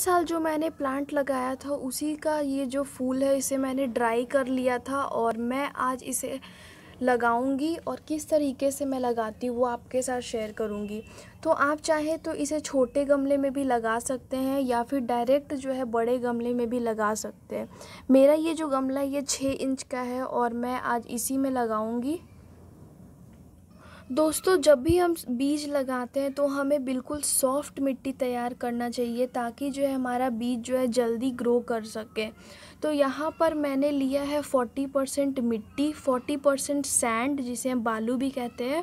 साल जो मैंने प्लांट लगाया था उसी का ये जो फूल है इसे मैंने ड्राई कर लिया था और मैं आज इसे लगाऊंगी और किस तरीके से मैं लगाती हूँ वो आपके साथ शेयर करूँगी तो आप चाहे तो इसे छोटे गमले में भी लगा सकते हैं या फिर डायरेक्ट जो है बड़े गमले में भी लगा सकते हैं मेरा ये जो गमला ये छः इंच का है और मैं आज इसी में लगाऊँगी दोस्तों जब भी हम बीज लगाते हैं तो हमें बिल्कुल सॉफ्ट मिट्टी तैयार करना चाहिए ताकि जो है हमारा बीज जो है जल्दी ग्रो कर सके तो यहाँ पर मैंने लिया है 40 परसेंट मिट्टी 40 परसेंट सैंड जिसे हम बालू भी कहते हैं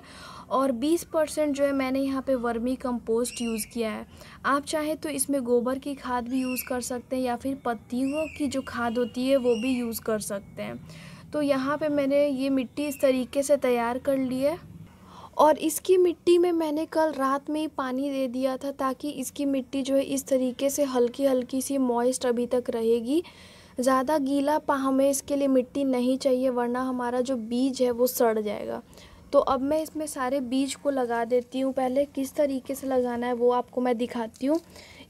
और 20 परसेंट जो है मैंने यहाँ पे वर्मी कंपोस्ट यूज़ किया है आप चाहें तो इसमें गोबर की खाद भी यूज़ कर सकते हैं या फिर पत्तियों की जो खाद होती है वो भी यूज़ कर सकते हैं तो यहाँ पर मैंने ये मिट्टी इस तरीके से तैयार कर ली है और इसकी मिट्टी में मैंने कल रात में ही पानी दे दिया था ताकि इसकी मिट्टी जो है इस तरीके से हल्की हल्की सी मॉइस्ट अभी तक रहेगी ज़्यादा गीला पा हमें इसके लिए मिट्टी नहीं चाहिए वरना हमारा जो बीज है वो सड़ जाएगा तो अब मैं इसमें सारे बीज को लगा देती हूँ पहले किस तरीके से लगाना है वो आपको मैं दिखाती हूँ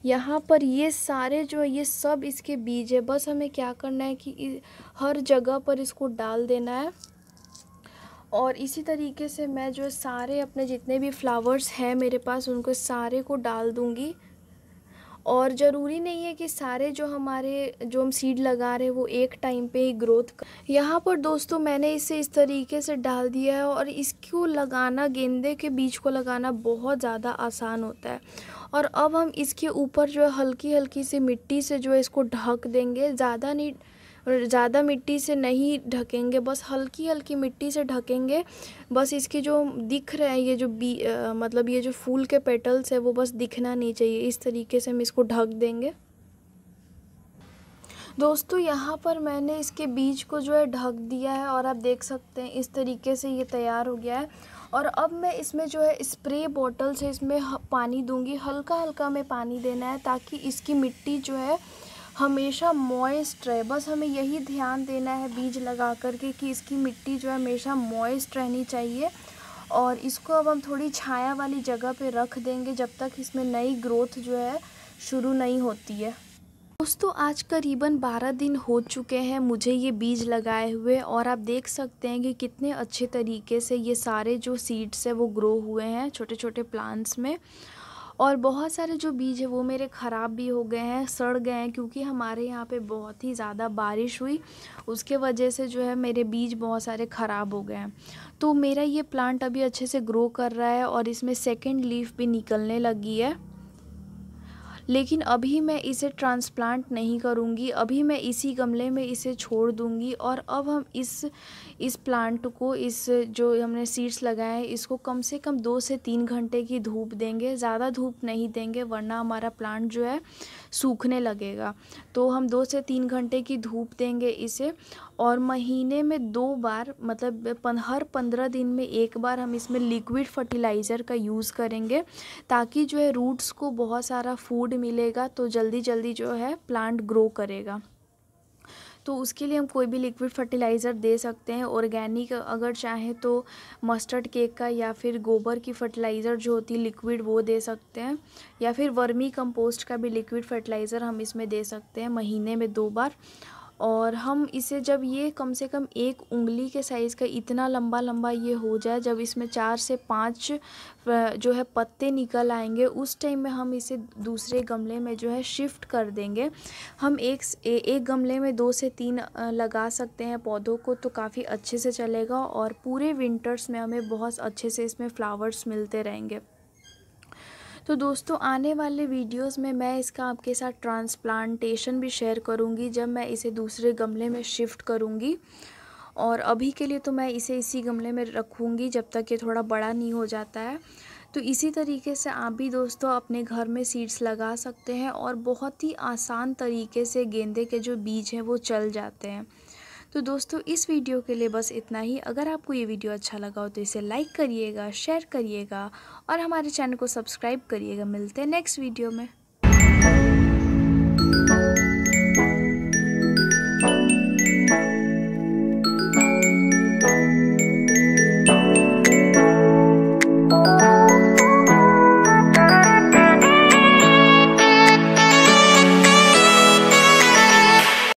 यहाँ पर ये सारे जो ये सब इसके बीज है बस हमें क्या करना है कि हर जगह पर इसको डाल देना है और इसी तरीके से मैं जो सारे अपने जितने भी फ्लावर्स हैं मेरे पास उनको सारे को डाल दूँगी और ज़रूरी नहीं है कि सारे जो हमारे जो हम सीड लगा रहे हैं वो एक टाइम पे ही ग्रोथ कर यहाँ पर दोस्तों मैंने इसे इस तरीके से डाल दिया है और इसको लगाना गेंदे के बीज को लगाना बहुत ज़्यादा आसान होता है और अब हम इसके ऊपर जो है हल्की हल्की सी मिट्टी से जो है इसको ढक देंगे ज़्यादा नहीं और ज़्यादा मिट्टी से नहीं ढकेंगे बस हल्की हल्की मिट्टी से ढकेंगे बस इसकी जो दिख रहे हैं ये जो बी आ, मतलब ये जो फूल के पेटल्स है वो बस दिखना नहीं चाहिए इस तरीके से हम इसको ढक देंगे दोस्तों यहाँ पर मैंने इसके बीज को जो है ढक दिया है और आप देख सकते हैं इस तरीके से ये तैयार हो गया है और अब मैं इसमें जो है स्प्रे बॉटल से इसमें पानी दूंगी हल्का हल्का मैं पानी देना है ताकि इसकी मिट्टी जो है हमेशा मॉइस्ट रहे बस हमें यही ध्यान देना है बीज लगा कर के कि इसकी मिट्टी जो है हमेशा मॉइस्ट रहनी चाहिए और इसको अब हम थोड़ी छाया वाली जगह पे रख देंगे जब तक इसमें नई ग्रोथ जो है शुरू नहीं होती है दोस्तों आज करीबन 12 दिन हो चुके हैं मुझे ये बीज लगाए हुए और आप देख सकते हैं कि कितने अच्छे तरीके से ये सारे जो सीड्स है वो ग्रो हुए हैं छोटे छोटे प्लांट्स में और बहुत सारे जो बीज है वो मेरे ख़राब भी हो गए हैं सड़ गए हैं क्योंकि हमारे यहाँ पे बहुत ही ज़्यादा बारिश हुई उसके वजह से जो है मेरे बीज बहुत सारे ख़राब हो गए हैं तो मेरा ये प्लांट अभी अच्छे से ग्रो कर रहा है और इसमें सेकेंड लीफ भी निकलने लगी है लेकिन अभी मैं इसे ट्रांसप्लांट नहीं करूँगी अभी मैं इसी गमले में इसे छोड़ दूँगी और अब हम इस इस प्लांट को इस जो हमने सीड्स लगाए हैं इसको कम से कम दो से तीन घंटे की धूप देंगे ज़्यादा धूप नहीं देंगे वरना हमारा प्लांट जो है सूखने लगेगा तो हम दो से तीन घंटे की धूप देंगे इसे और महीने में दो बार मतलब हर पंद्रह दिन में एक बार हम इसमें लिक्विड फर्टिलाइज़र का यूज़ करेंगे ताकि जो है रूट्स को बहुत सारा फूड भी मिलेगा तो जल्दी जल्दी जो है प्लांट ग्रो करेगा तो उसके लिए हम कोई भी लिक्विड फर्टिलाइज़र दे सकते हैं ऑर्गेनिक अगर चाहे तो मस्टर्ड केक का या फिर गोबर की फर्टिलाइज़र जो होती है लिक्विड वो दे सकते हैं या फिर वर्मी कंपोस्ट का भी लिक्विड फर्टिलाइज़र हम इसमें दे सकते हैं महीने में दो बार और हम इसे जब ये कम से कम एक उंगली के साइज़ का इतना लंबा लंबा ये हो जाए जब इसमें चार से पाँच जो है पत्ते निकल आएंगे उस टाइम में हम इसे दूसरे गमले में जो है शिफ्ट कर देंगे हम एक एक गमले में दो से तीन लगा सकते हैं पौधों को तो काफ़ी अच्छे से चलेगा और पूरे विंटर्स में हमें बहुत अच्छे से इसमें फ़्लावर्स मिलते रहेंगे तो दोस्तों आने वाले वीडियोस में मैं इसका आपके साथ ट्रांसप्लांटेशन भी शेयर करूँगी जब मैं इसे दूसरे गमले में शिफ्ट करूँगी और अभी के लिए तो मैं इसे इसी गमले में रखूँगी जब तक ये थोड़ा बड़ा नहीं हो जाता है तो इसी तरीके से आप भी दोस्तों अपने घर में सीड्स लगा सकते हैं और बहुत ही आसान तरीके से गेंदे के जो बीज हैं वो चल जाते हैं तो दोस्तों इस वीडियो के लिए बस इतना ही अगर आपको ये वीडियो अच्छा लगा हो तो इसे लाइक करिएगा शेयर करिएगा और हमारे चैनल को सब्सक्राइब करिएगा मिलते हैं नेक्स्ट वीडियो में